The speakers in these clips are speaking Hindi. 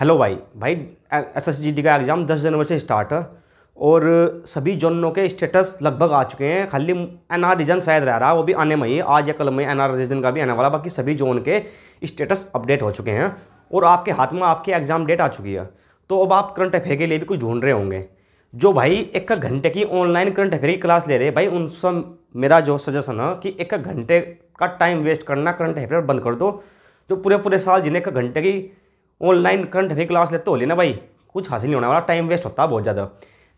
हेलो भाई भाई एसएसजीडी का एग्ज़ाम 10 जनवरी से स्टार्ट है और सभी जोनों के स्टेटस लगभग आ चुके हैं खाली एनआर रीजन शायद रह रहा है वो भी आने में ही आज या कल में एनआर रीजन का भी आने वाला बाकी सभी जोन के स्टेटस अपडेट हो चुके हैं और आपके हाथ में आपकी एग्ज़ाम डेट आ चुकी है तो अब आप करंट अफेयर के लिए भी कुछ ढूंढ रहे होंगे जो भाई एक घंटे की ऑनलाइन करंट अफेयर की क्लास ले रहे भाई उनसे मेरा जो सजेशन है कि एक घंटे का टाइम वेस्ट करना करंट अफेयर बंद कर दो जो पूरे पूरे साल जिन्हें एक घंटे की ऑनलाइन करंट अफेयर क्लास लेते हो लेना भाई कुछ हासिल नहीं होने वाला टाइम वेस्ट होता है बहुत ज़्यादा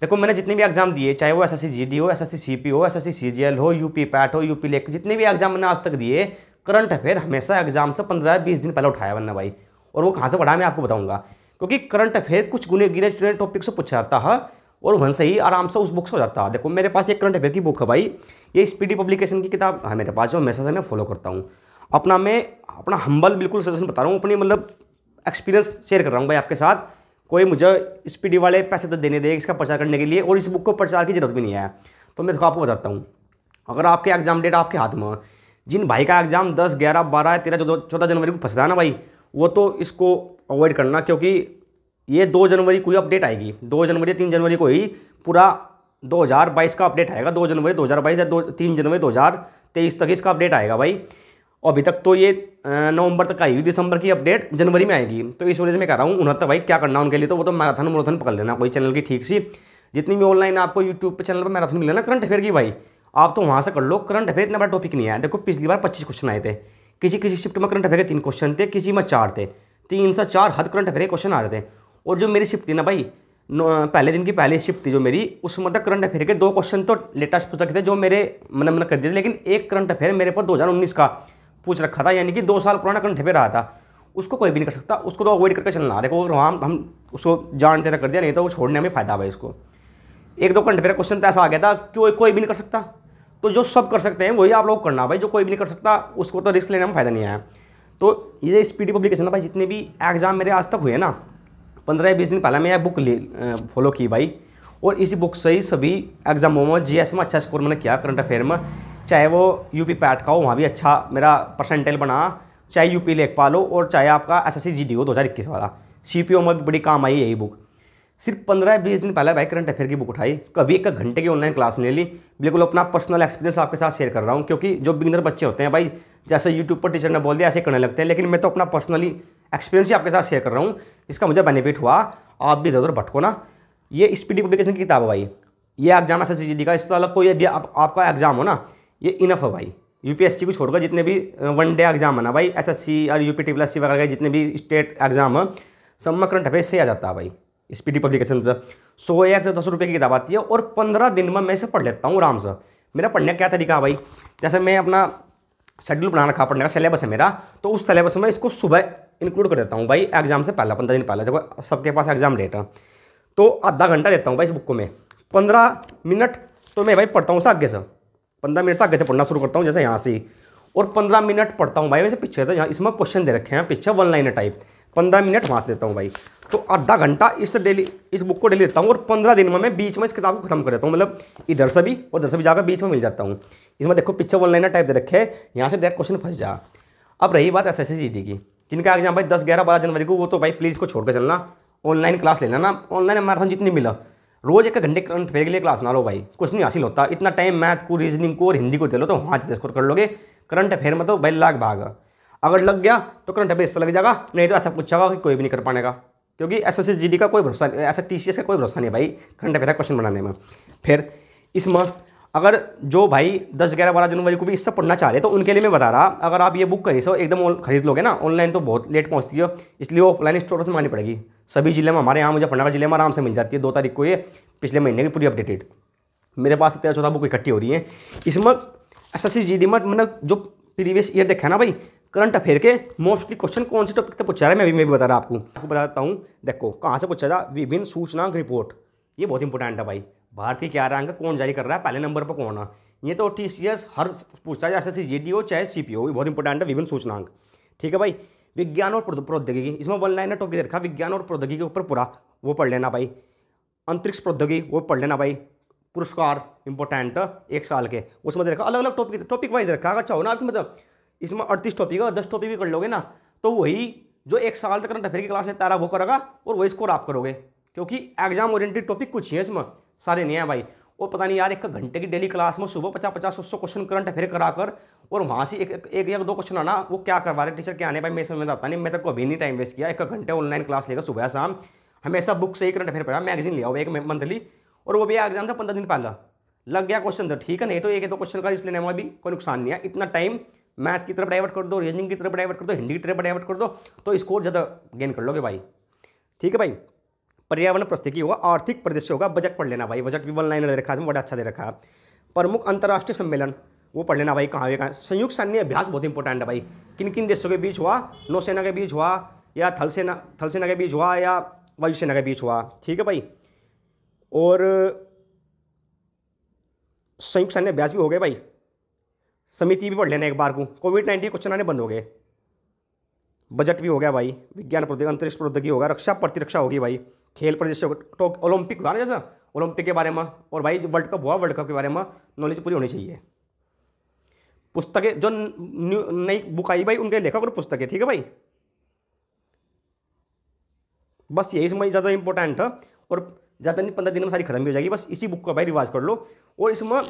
देखो मैंने जितने भी एग्जाम दिए चाहे वो एस एस सी डी हो S S C C P हो S S C C G L हो यू पी पैट हो यू पी लेक जितने भी एग्जाम मैंने आज तक दिए करंट अफेयर हमेशा एग्जाम से पंद्रह बीस दिन पहले उठाया वरना भाई और वो कहाँ से पढ़ा मैं आपको बताऊँगा क्योंकि करंट अफेयर कुछ गुने गिने चुने टॉपिक से पूछा जाता है और वहीं से ही आराम से उस बुक से हो जाता है देखो मेरे पास एक करंट अफेयर की बुक है भाई ये स्पीडी पब्लिकेशन की किताब है हाँ, मेरे पास जो हमेशा से मैं फॉलो करता हूँ अपना मैं अपना हम्बल बिल्कुल सजेशन बता रहा हूँ अपनी मतलब एक्सपीरियंस शेयर कर रहा हूँ भाई आपके साथ कोई मुझे स्पीडी वाले पैसे तो देने दे इसका प्रचार करने के लिए और इस बुक को प्रचार की जरूरत भी नहीं है तो मैं देखो आपको बताता हूँ अगर आपके एग्जाम डेट आपके हाथ में जिन भाई का एग्जाम दस ग्यारह बारह तेरह चौदह जनवरी को फंस रहा ना भाई वो तो इसको अवॉइड करना क्योंकि ये दो जनवरी को ही अपडेट आएगी दो जनवरी तीन जनवरी को ही पूरा 2022 का अपडेट आएगा दो जनवरी 2022 या दो तीन जनवरी 2023 तक इसका अपडेट आएगा भाई और अभी तक तो ये नवंबर तक आई हुई दिसंबर की अपडेट जनवरी में आएगी तो इस वजह से मैं कह रहा हूँ उनहत्तर भाई क्या करना उनके लिए तो वो तो मैराथन मोराथन पकड़ लेना कोई चैनल की ठीक सी जितनी भी ऑनलाइन आपको यूट्यूब पर चैनल पर मैराथन मिले ना करंट अफेयर की भाई आप तो वहाँ से कर लो करंट अफेयर इतना बड़ा टॉपिक नहीं आया देखो पिछली बार पच्चीस क्वेश्चन आए थे किसी किसी शिफ्ट में करंट अफेयर के तीन क्वेश्चन थे किसी में चार थे तीन से चार हद करंट अफेयर के क्वेश्चन आ रहे थे और जो मेरी शिफ्ट थी ना भाई पहले दिन की पहली शिफ्ट थी जो मेरी उसमें तक करंट अफेयर के दो क्वेश्चन तो लेटेस्ट पूछ थे जो मेरे मन मन कर दिए थे लेकिन एक करंट अफेयर मेरे पर दो का पूछ रखा था यानी कि दो साल पुराना अकाउंट पे रहा था उसको कोई भी नहीं कर सकता उसको तो अवॉइड करके चलना देखो हम हम उसको जानते थे तो कर दिया नहीं तो वो छोड़ने में फ़ायदा भाई इसको एक दो घंटे पे क्वेश्चन तो ऐसा आ गया था कि कोई भी नहीं कर सकता तो जो सब कर सकते हैं वही आप लोग करना भाई जो कोई भी नहीं कर सकता उसको तो रिस्क लेने में फ़ायदा नहीं आया तो ये स्पीडी पब्लिकेशन था भाई जितने भी एग्ज़ाम मेरे आज तक हुए ना पंद्रह बीस दिन पहले मैं यह बुक फॉलो की भाई और इसी बुक से ही सभी एग्जामों में जी में अच्छा स्कोर मैंने किया करंट अफेयर में चाहे वो यूपी पैट का हो वहाँ भी अच्छा मेरा परसेंटेज बना चाहे यूपी लेखपाल हो और चाहे आपका S S C G D हो दो हज़ार इक्कीस वाला सी पी ओ में भी बड़ी काम आई यही बुक सिर्फ पंद्रह बीस दिन पहले भाई करंट अफेयर की बुक उठाई कभी एक घंटे की ऑनलाइन क्लास ले ली बिल्कुल अपना पर्सनल एक्सपीरियंस आपके साथ शेयर कर रहा हूँ क्योंकि जो बिगनर बच्चे होते हैं भाई जैसे यूट्यूब पर टीचर ने बोल दिया ऐसे करने लगते हैं लेकिन मैं तो अपना पर्सनली एक्सपीरियंस ही आपके साथ शेयर कर रहा हूँ जिसका मुझे बेनिफिट हुआ आप भी इधर उधर भटको ना ये स्पीडी पब्लिकेशन की किताब है भाई ये एग्जाम एस एस का इस साल आपको ये भी आप, आपका एग्जाम हो ना ये इनफ है भाई यूपीएससी को छोड़कर जितने भी वन डे एग्जाम है ना भाई एस एस सी और U P T plus C वगैरह के जितने भी स्टेट एग्जाम है सब में करंट अफेयर से आ जाता है भाई इस पी पब्लिकेशन से सौ या एक से दस रुपये की किताब आती है और पंद्रह दिन में मैं इसे पढ़ लेता हूँ आराम से मेरा पढ़ने का क्या तरीका है भाई जैसे मैं अपना शेड्यूल बना रखा पढ़ने का सिलेबस है मेरा तो उस सिलेबस में इसको सुबह इंक्लूड कर देता हूँ भाई एग्जाम से पहला पंद्रह दिन पहले जब सबके पास एग्जाम डेट है तो आधा घंटा देता हूँ भाई इस बुक को मैं पंद्रह मिनट तो मैं भाई पढ़ता हूँ उससे आगे से पंद्रह मिनट तक तो आगे से पढ़ना शुरू करता हूँ जैसे यहाँ से और पंद्रह मिनट पढ़ता हूँ भाई वैसे पीछे तो यहाँ इसमें क्वेश्चन दे रखे हैं पीछे वन लाइन टाइप पंद्रह मिनट वहाँ देता हूँ भाई तो आधा घंटा इस डेली इस बुक को डेली देता हूँ और पंद्रह दिन में मैं बीच में इस किताब को खत्म कर देता हूँ मतलब इधर से भी और इधर से भी जाकर बीच में मिल जाता हूँ इसमें देखो पिक्चर वन लाइन टाइप दे रखे है यहाँ से डायरेक्ट क्वेश्चन फंस जा अब रही बात एस एस की जिनका एग्जाम भाई दस ग्यारह बारह जनवरी को वो तो भाई प्लीज़ को छोड़ कर चलना ऑनलाइन क्लास लेना ना ऑनलाइन मैराथन जितनी मिला रोज एक घंटे करंट अफेयर के लिए क्लास ना लो भाई कुछ नहीं हासिल होता इतना टाइम मैथ को रीजनिंग को और हिंदी को दे लो तो वहाँ से स्कोर कर लोगे करंट अफेयर में तो भाई लाख भाग अगर लग गया तो करंट अफेयर इससे लग जाएगा नहीं तो ऐसा पूछा कि कोई भी नहीं कर पाएगा क्योंकि एस एस जी डी का कोई भरोसा नहीं ऐसा टी सी एस का कोई भरोसा नहीं भाई करंट अफेयर का क्वेश्चन बनाने में फिर इसमें अगर जो भाई दस ग्यारह बारह जनवरी को भी इससे पढ़ना चाह रहे तो उनके लिए मैं बता रहा अगर आप ये बुक कहीं से एकदम खरीद लोगे ना ऑनलाइन तो बहुत लेट पहुँचती है इसलिए ऑफलाइन स्टोर से मानी पड़ेगी सभी जिले में हमारे यहाँ मुझे पन्नागढ़ जिले में आराम से मिल जाती है दो तारीख को ये पिछले महीने की पूरी अपडेटेड मेरे पास तेरह चौदह बुक इकट्ठी हो रही है इसमें S S C G D में मतलब जो प्रीवियस ईयर देखा ना भाई करंट अफेयर के मोस्टली क्वेश्चन कौन से टॉपिक तक पूछा रहा है मैं अभी मैं भी बता रहा आपको आपको बताता हूँ देखो कहाँ से पूछा था विभिन्न सूचनांक रिपोर्ट ये बहुत इंपॉर्टेंट है भाई भारतीय क्या रैंक कौन जारी कर रहा है पहले नंबर पर कौन है ये तो टी सी एस हर पूछता है जैसे सी जी डी हो चाहे सी पी ओ बहुत इंपॉर्टेंट है विभिन्न सूचनांक ठीक है भाई विज्ञान और प्रौद्योगिकी इसमें वन लाइन टॉपिक रखा विज्ञान और प्रौद्योगिकी के ऊपर पूरा वो पढ़ लेना भाई अंतरिक्ष प्रौद्योगिकी वो पढ़ लेना भाई पुरस्कार इंपॉर्टेंट एक साल के उसमें देखा अलग अलग टॉपिक टॉपिक वाइज रखा अगर चाहो ना आप मतलब तो- इसमें अड़तीस टॉपिक है दस टॉपिक भी कर लोगे ना तो वही जो एक साल तक करंट अफेयर की क्लास में तारा वो करेगा और वही स्कोर आप करोगे क्योंकि एग्जाम ओरिएंटेड टॉपिक कुछ ही है इसमें सारे नहीं है भाई और पता नहीं यार एक घंटे की डेली क्लास में सुबह पचास पचास सौ सौ क्वेश्चन करंट फिर करा कर और वहाँ से एक एक या दो क्वेश्चन आना वो क्या करवा रहे टीचर क्या आने भाई मैं समझ में आता नहीं मैं तक तो को अभी नहीं टाइम वेस्ट किया एक घंटे ऑनलाइन क्लास लेकर सुबह शाम हमेशा बुक से ही करंट फिर पढ़ा मैगजीन लिया हुआ एक मंथली और वो भी एग्जाम था पंद्रह दिन पहला लग गया क्वेश्चन तो ठीक है नहीं तो एक दो क्वेश्चन का इसलिए नाम अभी कोई नुकसान नहीं है इतना टाइम मैथ की तरफ डाइवर्ट कर दो रीजनिंग की तरफ डाइवर्ट कर दो हिंदी की तरफ डाइवर्ट कर दो तो स्कोर ज़्यादा गेन कर लोगे भाई ठीक है भाई पर्यावरण प्रस्तुति होगा आर्थिक प्रदेश होगा बजट पढ़ लेना भाई बजट भी वन लाइन दे रखा है बड़ा अच्छा दे रखा है प्रमुख अंतर्राष्ट्रीय सम्मेलन वो पढ़ लेना भाई कहाँ कहाँ संयुक्त सैन्य अभ्यास बहुत इंपॉर्टेंट है भाई किन किन देशों के बीच हुआ नौसेना के बीच हुआ या थल सेना के बीच हुआ या वायुसेना के बीच हुआ ठीक है भाई और संयुक्त सैन्य अभ्यास भी हो गए भाई समिति भी पढ़ लेना एक बार को कोविड नाइन्टीन क्वेश्चन आने बंद हो गए बजट भी हो गया भाई विज्ञान प्रौद्योगिकी अंतरिक्ष प्रौद्योगिकी होगा रक्षा प्रतिरक्षा होगी भाई खेल पर जैसे ओलंपिक हुआ ना जैसा ओलंपिक के बारे में और भाई वर्ल्ड कप हुआ वर्ल्ड कप के बारे में नॉलेज पूरी होनी चाहिए पुस्तकें जो नई बुक आई भाई उनके लेखक और पुस्तकें ठीक है भाई बस यही इसमें ज़्यादा इंपॉर्टेंट है और ज़्यादा नहीं पंद्रह दिन में सारी खत्म भी हो जाएगी बस इसी बुक का भाई रिवाज कर लो और इसमें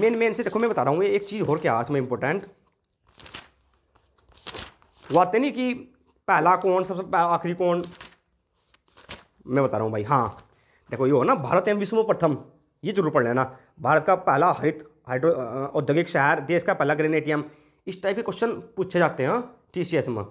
मेन मेन से देखो मैं बता रहा हूँ एक चीज़ और क्या इसमें इंपॉर्टेंट वो आते नहीं कि पहला कौन सबसे आखिरी कौन मैं बता रहा हूँ भाई हाँ देखो ये हो ना भारत एवं विश्व में प्रथम ये जरूर पढ़ लेना भारत का पहला हरित हाइड्रो औद्योगिक शहर देश का पहला ग्रेन ग्रेनेटियम इस टाइप के क्वेश्चन पूछे जाते हैं टी सी एस में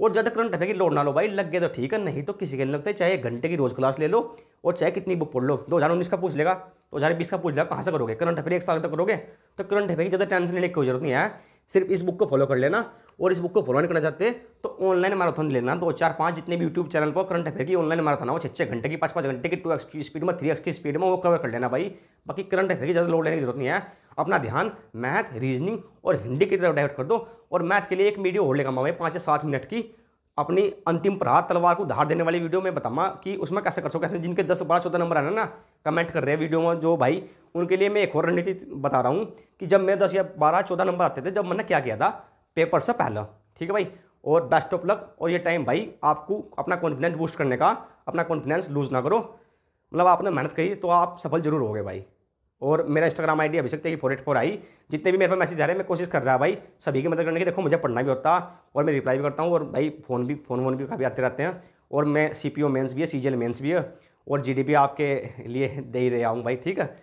और ज़्यादा करंट अफेयर की लोड ना लो भाई लग गए तो ठीक है नहीं तो किसी के नहीं लगता चाहे एक घंटे की रोज क्लास ले लो और चाहे कितनी बुक पढ़ लो दो हज़ार उन्नीस का पूछ लेगा दो हज़ार बीस का पूछ लेगा कहाँ से करोगे करंट अफेयर एक साल तक करोगे तो करंट अफेयर की ज़्यादा टेंशन लेने की कोई जरूरत नहीं है सिर्फ इस बुक को फॉलो कर लेना और इस बुक को फॉलो नहीं करना चाहते तो ऑनलाइन मैराथन लेना दो चार पाँच जितने भी यूट्यूब चैनल पर करंट अफेयर की ऑनलाइन मैराथन हो वो छः घंटे की पाँच पाँच घंटे की टू एक्स की स्पीड में थ्री एक्स की स्पीड में वो कवर कर लेना भाई बाकी करंट अफेयर की ज़्यादा लोड लेने की जरूरत नहीं है अपना ध्यान मैथ रीजनिंग और हिंदी की तरफ डाइवर्ट कर दो और मैथ के लिए एक वीडियो होल्ड लेगा मैं पाँच से सात मिनट की अपनी अंतिम प्रहार तलवार को धार देने वाली वीडियो में बताऊँगा कि उसमें कैसे कर सको कैसे जिनके दस बारह चौदह नंबर आना ना कमेंट कर रहे हैं वीडियो में जो भाई उनके लिए मैं एक और रणनीति बता रहा हूँ कि जब मैं दस या बारह चौदह नंबर आते थे जब मैंने क्या किया था पेपर से पहला ठीक है भाई और बेस्ट ऑफ लक और ये टाइम भाई आपको अपना कॉन्फिडेंस बूस्ट करने का अपना कॉन्फिडेंस लूज ना करो मतलब आपने मेहनत करी तो आप सफल जरूर हो गए भाई और मेरा इंस्टाग्राम आई आईडी अभिषेक कि फोर एट फोर आई जितने भी मेरे पास मैसेज आ रहे हैं मैं कोशिश कर रहा भाई सभी की मदद करने की देखो मुझे पढ़ना भी होता और मैं रिप्लाई भी करता हूँ और भाई फ़ोन भी फ़ोन वोन भी काफ़ी आते रहते हैं और मैं सी पी ओ मेन्स भी है सी जी एल मेन्स भी है और जी डी पी आपके लिए दे ही रहा हूँ भाई ठीक है